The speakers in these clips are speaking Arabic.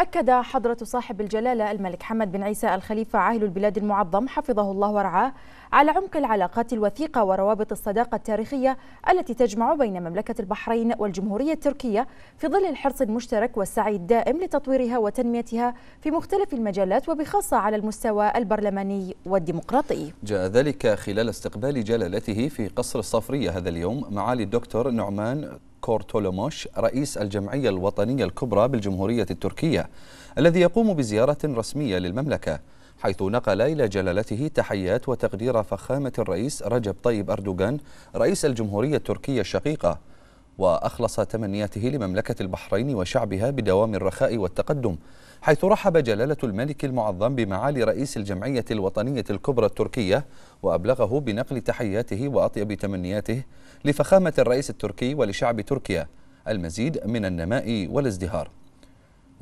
أكد حضرة صاحب الجلالة الملك حمد بن عيسى الخليفة عاهل البلاد المعظم حفظه الله ورعاه على عمق العلاقات الوثيقة وروابط الصداقة التاريخية التي تجمع بين مملكة البحرين والجمهورية التركية في ظل الحرص المشترك والسعي الدائم لتطويرها وتنميتها في مختلف المجالات وبخاصة على المستوى البرلماني والديمقراطي جاء ذلك خلال استقبال جلالته في قصر الصفرية هذا اليوم معالي الدكتور نعمان تولوموش رئيس الجمعية الوطنية الكبرى بالجمهورية التركية الذي يقوم بزيارة رسمية للمملكة حيث نقل إلى جلالته تحيات وتقدير فخامة الرئيس رجب طيب أردوغان رئيس الجمهورية التركية الشقيقة وأخلص تمنياته لمملكة البحرين وشعبها بدوام الرخاء والتقدم حيث رحب جلالة الملك المعظم بمعالي رئيس الجمعية الوطنية الكبرى التركية وأبلغه بنقل تحياته وأطيب تمنياته لفخامة الرئيس التركي ولشعب تركيا المزيد من النماء والازدهار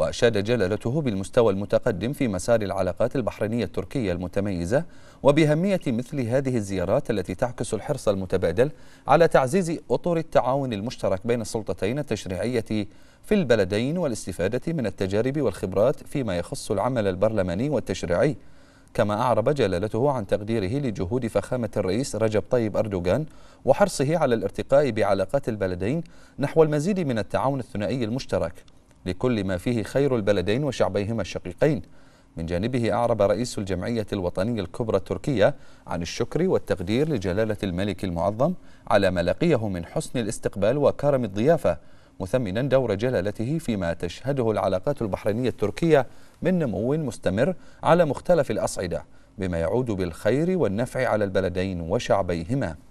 وأشاد جلالته بالمستوى المتقدم في مسار العلاقات البحرينية التركية المتميزة وبأهمية مثل هذه الزيارات التي تعكس الحرص المتبادل على تعزيز أطر التعاون المشترك بين السلطتين التشريعية في البلدين والاستفادة من التجارب والخبرات فيما يخص العمل البرلماني والتشريعي كما أعرب جلالته عن تقديره لجهود فخامة الرئيس رجب طيب أردوغان وحرصه على الارتقاء بعلاقات البلدين نحو المزيد من التعاون الثنائي المشترك لكل ما فيه خير البلدين وشعبيهما الشقيقين من جانبه أعرب رئيس الجمعية الوطنية الكبرى التركية عن الشكر والتقدير لجلالة الملك المعظم على ما لقيه من حسن الاستقبال وكرم الضيافة مثمنا دور جلالته فيما تشهده العلاقات البحرينية التركية من نمو مستمر على مختلف الأصعدة بما يعود بالخير والنفع على البلدين وشعبيهما